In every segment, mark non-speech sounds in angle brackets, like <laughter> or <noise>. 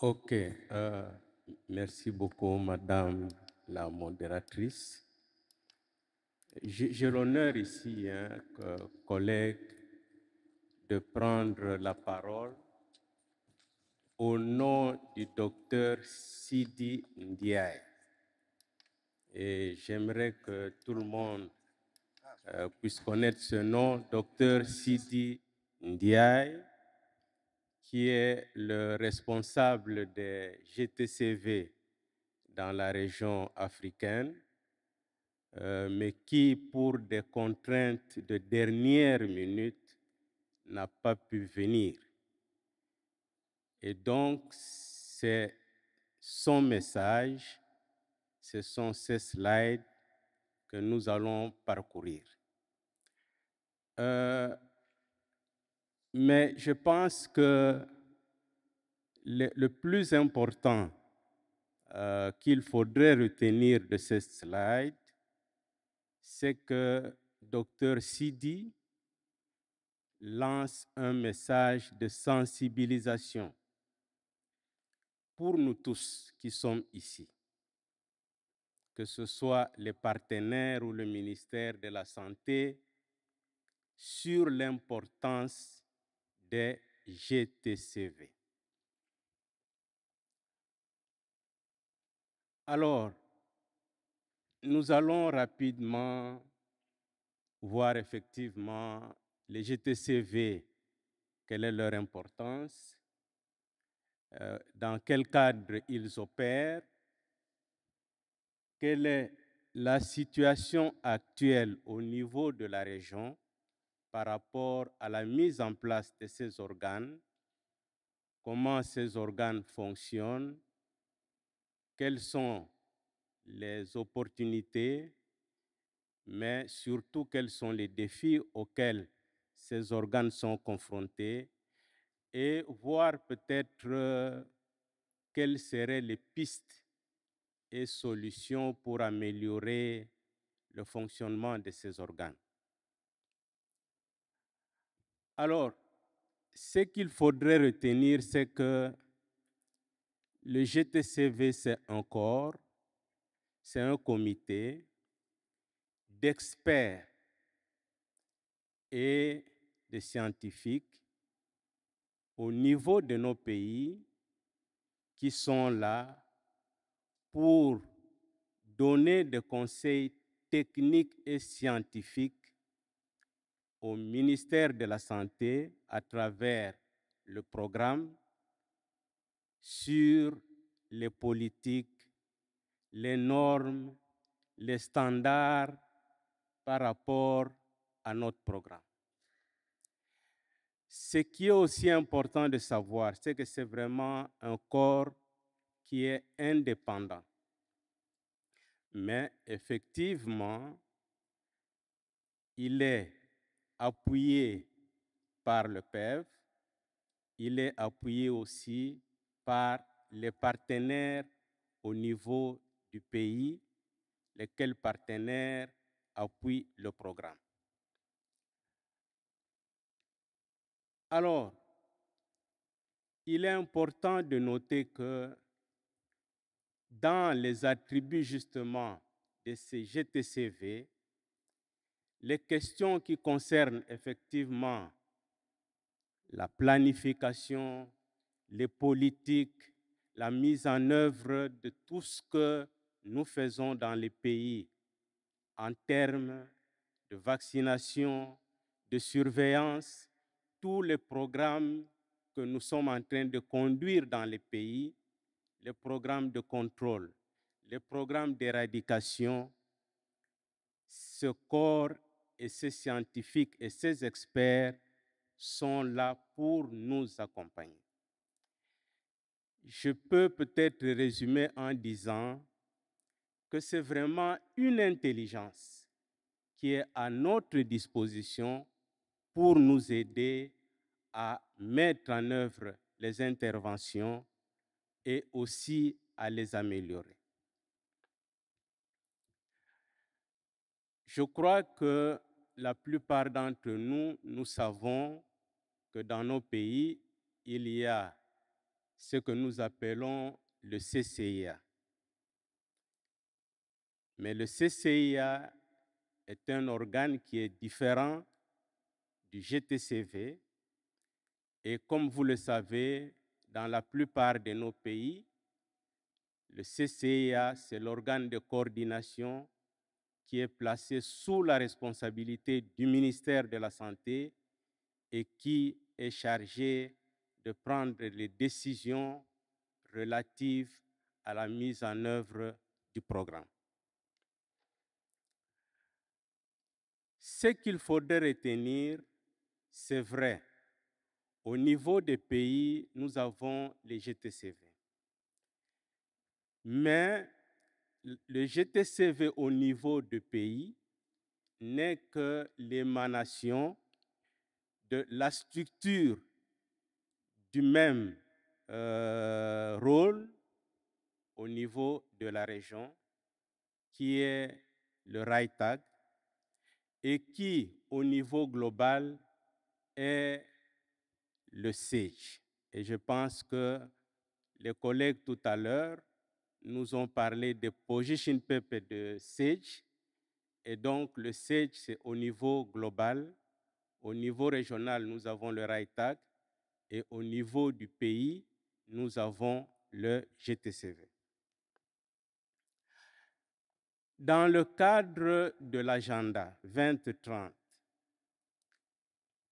Ok, euh, merci beaucoup, Madame la modératrice. J'ai l'honneur ici, hein, collègue, collègue de prendre la parole au nom du docteur Sidi Ndiaye. Et j'aimerais que tout le monde euh, puisse connaître ce nom, docteur Sidi Ndiaye qui est le responsable des GTCV dans la région africaine, euh, mais qui, pour des contraintes de dernière minute, n'a pas pu venir. Et donc, c'est son message, ce sont ces slides que nous allons parcourir. Euh, mais je pense que le, plus important euh, qu'il faudrait retenir de cette slide, c'est que Dr Sidi lance un message de sensibilisation pour nous tous qui sommes ici, que ce soit les partenaires ou le ministère de la Santé, sur l'importance des GTCV. Alors, nous allons rapidement voir effectivement les GTCV, quelle est leur importance, euh, dans quel cadre ils opèrent, quelle est la situation actuelle au niveau de la région par rapport à la mise en place de ces organes, comment ces organes fonctionnent, quelles sont les opportunités, mais surtout quels sont les défis auxquels ces organes sont confrontés et voir peut-être euh, quelles seraient les pistes et solutions pour améliorer le fonctionnement de ces organes. Alors, ce qu'il faudrait retenir, c'est que le GTCV, c'est encore, c'est un comité d'experts et de scientifiques au niveau de nos pays qui sont là pour donner des conseils techniques et scientifiques au ministère de la Santé à travers le programme sur les politiques, les normes, les standards par rapport à notre programme. Ce qui est aussi important de savoir, c'est que c'est vraiment un corps qui est indépendant. Mais effectivement, il est appuyé par le PEV, il est appuyé aussi par les partenaires au niveau du pays, lesquels partenaires appuient le programme. Alors, il est important de noter que dans les attributs justement de ces GTCV, les questions qui concernent effectivement la planification, les politiques, la mise en œuvre de tout ce que nous faisons dans les pays en termes de vaccination, de surveillance, tous les programmes que nous sommes en train de conduire dans les pays, les programmes de contrôle, les programmes d'éradication, ce corps et ces scientifiques et ces experts sont là pour nous accompagner. Je peux peut-être résumer en disant que c'est vraiment une intelligence qui est à notre disposition pour nous aider à mettre en œuvre les interventions et aussi à les améliorer. Je crois que la plupart d'entre nous, nous savons que dans nos pays, il y a ce que nous appelons le CCIA. Mais le CCIA est un organe qui est différent du GTCV et comme vous le savez, dans la plupart de nos pays, le CCIA, c'est l'organe de coordination qui est placé sous la responsabilité du ministère de la Santé et qui est chargé de prendre les décisions relatives à la mise en œuvre du programme. Ce qu'il faudrait retenir, c'est vrai. Au niveau des pays, nous avons les GTCV. Mais le GTCV au niveau du pays n'est que l'émanation de la structure du même euh, rôle au niveau de la région, qui est le RITAG, et qui, au niveau global, est le SEG. Et je pense que les collègues tout à l'heure nous ont parlé des position paper de SAGE. Et donc, le SAGE, c'est au niveau global. Au niveau régional, nous avons le RITAG. Et au niveau du pays, nous avons le GTCV. Dans le cadre de l'agenda 2030,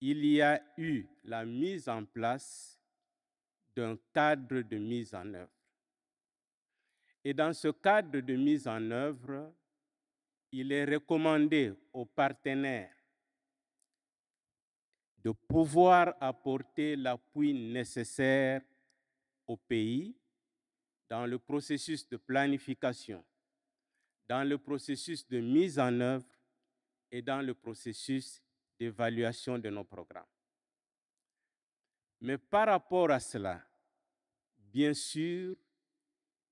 il y a eu la mise en place d'un cadre de mise en œuvre. Et dans ce cadre de mise en œuvre, il est recommandé aux partenaires de pouvoir apporter l'appui nécessaire au pays dans le processus de planification, dans le processus de mise en œuvre et dans le processus d'évaluation de nos programmes. Mais par rapport à cela, bien sûr,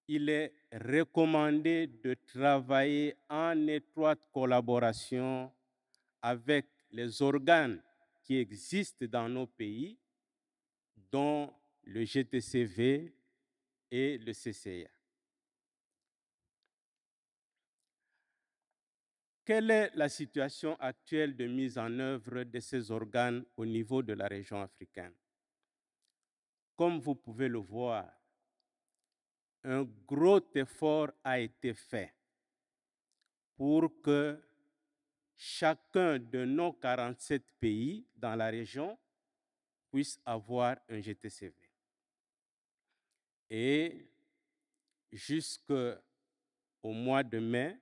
il est recommandé de travailler en étroite collaboration avec les organes qui existent dans nos pays, dont le GTCV et le CCA. Quelle est la situation actuelle de mise en œuvre de ces organes au niveau de la région africaine Comme vous pouvez le voir, un gros effort a été fait pour que chacun de nos 47 pays dans la région puisse avoir un GTCV. Et jusqu'au mois de mai,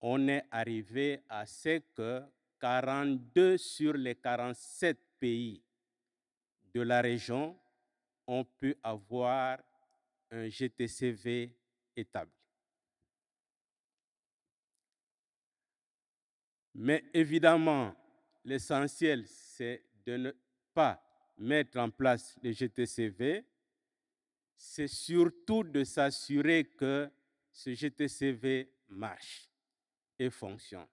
on est arrivé à ce que 42 sur les 47 pays de la région ont pu avoir un GTCV établi. Mais évidemment, l'essentiel, c'est de ne pas mettre en place le GTCV, c'est surtout de s'assurer que ce GTCV marche et fonctionne.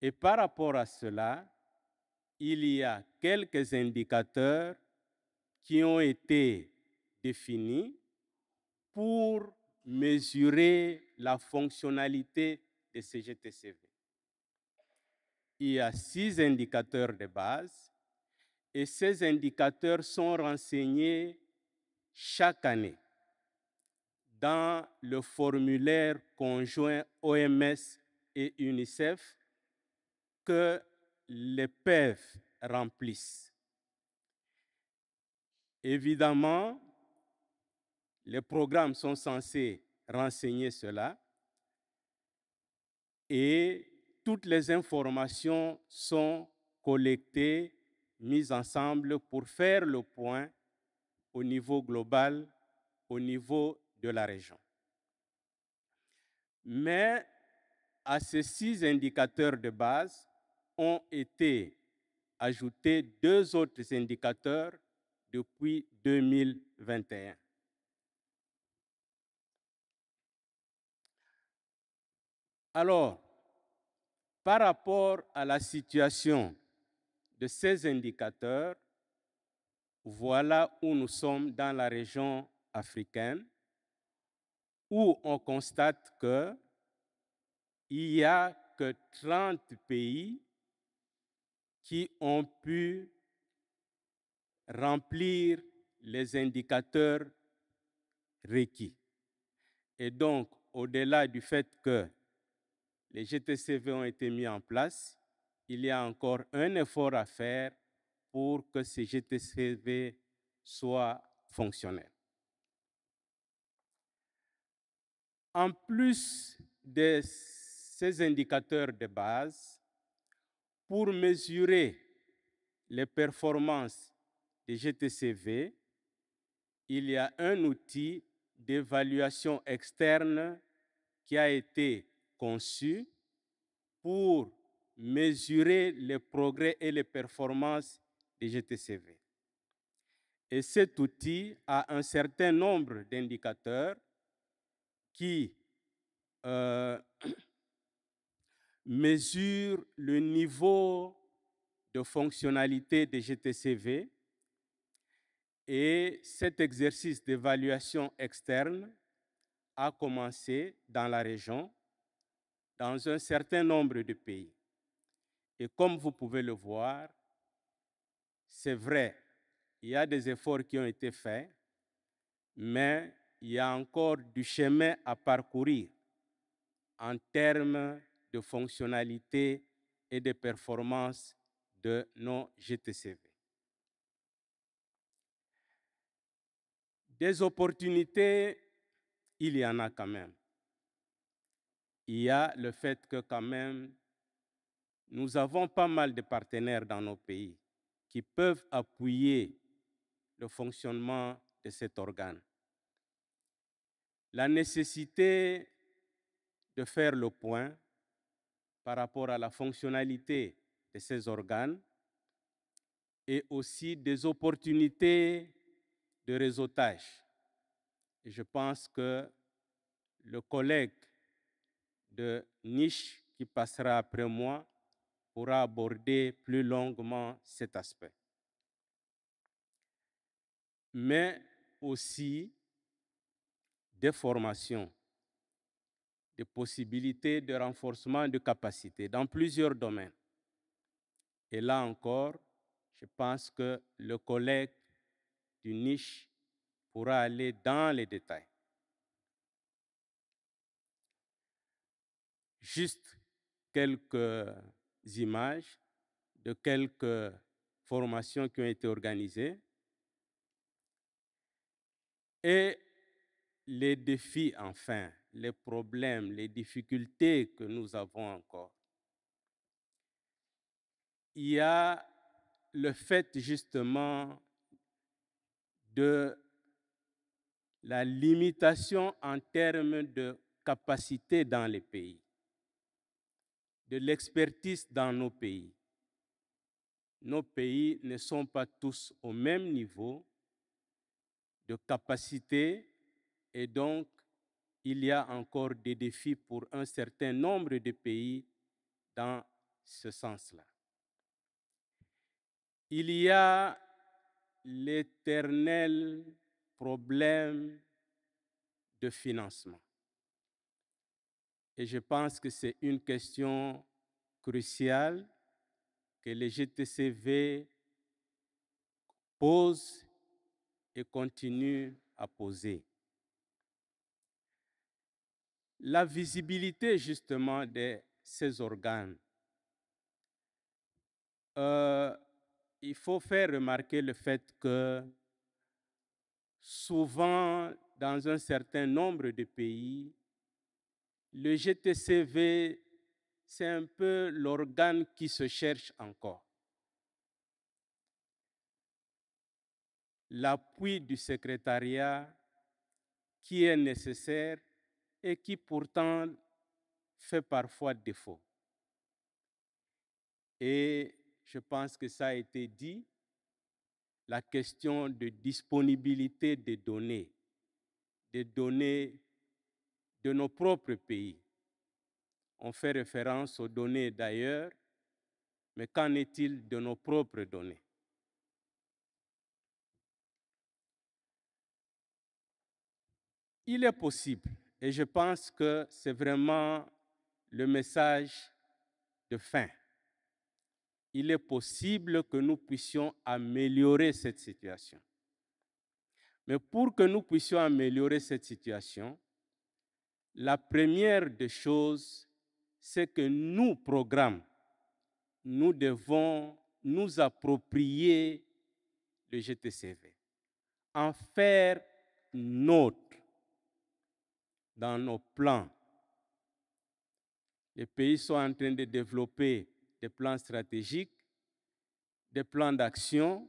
Et par rapport à cela, il y a quelques indicateurs qui ont été définies pour mesurer la fonctionnalité de CGTCV. Il y a six indicateurs de base et ces indicateurs sont renseignés chaque année dans le formulaire conjoint OMS et UNICEF que les PEV remplissent. Évidemment, les programmes sont censés renseigner cela et toutes les informations sont collectées, mises ensemble pour faire le point au niveau global, au niveau de la région. Mais à ces six indicateurs de base ont été ajoutés deux autres indicateurs depuis 2021. Alors, par rapport à la situation de ces indicateurs, voilà où nous sommes dans la région africaine, où on constate que il n'y a que 30 pays qui ont pu remplir les indicateurs requis. Et donc, au-delà du fait que les GTCV ont été mis en place. Il y a encore un effort à faire pour que ces GTCV soient fonctionnels. En plus de ces indicateurs de base, pour mesurer les performances des GTCV, il y a un outil d'évaluation externe qui a été conçu pour mesurer les progrès et les performances des GTCV. Et cet outil a un certain nombre d'indicateurs qui euh, <clears throat> mesurent le niveau de fonctionnalité des GTCV et cet exercice d'évaluation externe a commencé dans la région dans un certain nombre de pays. Et comme vous pouvez le voir, c'est vrai, il y a des efforts qui ont été faits, mais il y a encore du chemin à parcourir en termes de fonctionnalités et de performances de nos GTCV. Des opportunités, il y en a quand même il y a le fait que quand même, nous avons pas mal de partenaires dans nos pays qui peuvent appuyer le fonctionnement de cet organe. La nécessité de faire le point par rapport à la fonctionnalité de ces organes et aussi des opportunités de réseautage. je pense que le collègue de Niche qui passera après moi pourra aborder plus longuement cet aspect. Mais aussi des formations, des possibilités de renforcement de capacités dans plusieurs domaines. Et là encore, je pense que le collègue du niche pourra aller dans les détails. juste quelques images de quelques formations qui ont été organisées et les défis enfin, les problèmes, les difficultés que nous avons encore. Il y a le fait justement de la limitation en termes de capacité dans les pays de l'expertise dans nos pays. Nos pays ne sont pas tous au même niveau de capacité et donc il y a encore des défis pour un certain nombre de pays dans ce sens-là. Il y a l'éternel problème de financement. Et je pense que c'est une question cruciale que les GTCV pose et continue à poser. La visibilité justement de ces organes. Euh, il faut faire remarquer le fait que souvent, dans un certain nombre de pays, le GTCV, c'est un peu l'organe qui se cherche encore. L'appui du secrétariat qui est nécessaire et qui pourtant fait parfois défaut. Et je pense que ça a été dit, la question de disponibilité des données, des données de nos propres pays. On fait référence aux données d'ailleurs, mais qu'en est-il de nos propres données Il est possible, et je pense que c'est vraiment le message de fin, il est possible que nous puissions améliorer cette situation. Mais pour que nous puissions améliorer cette situation, la première des choses, c'est que nous, programmes, nous devons nous approprier le GTCV, en faire notre dans nos plans. Les pays sont en train de développer des plans stratégiques, des plans d'action.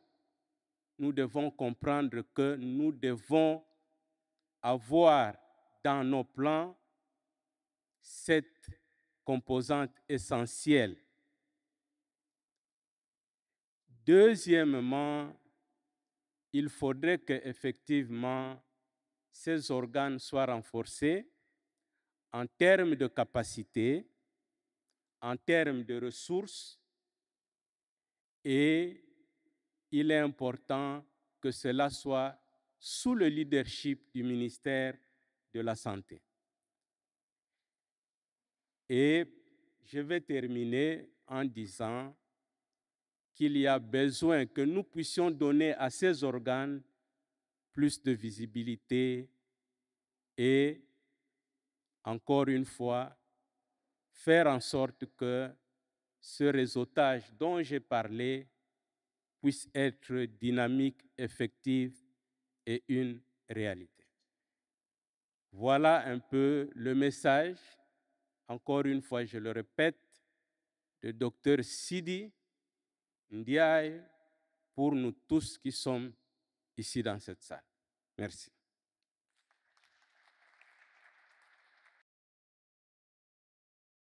Nous devons comprendre que nous devons avoir dans nos plans cette composante essentielle. Deuxièmement, il faudrait que effectivement ces organes soient renforcés en termes de capacité, en termes de ressources, et il est important que cela soit sous le leadership du ministère de la santé. Et je vais terminer en disant qu'il y a besoin que nous puissions donner à ces organes plus de visibilité et, encore une fois, faire en sorte que ce réseautage dont j'ai parlé puisse être dynamique, effectif et une réalité. Voilà un peu le message, encore une fois, je le répète, de docteur Sidi Ndiaye pour nous tous qui sommes ici dans cette salle. Merci.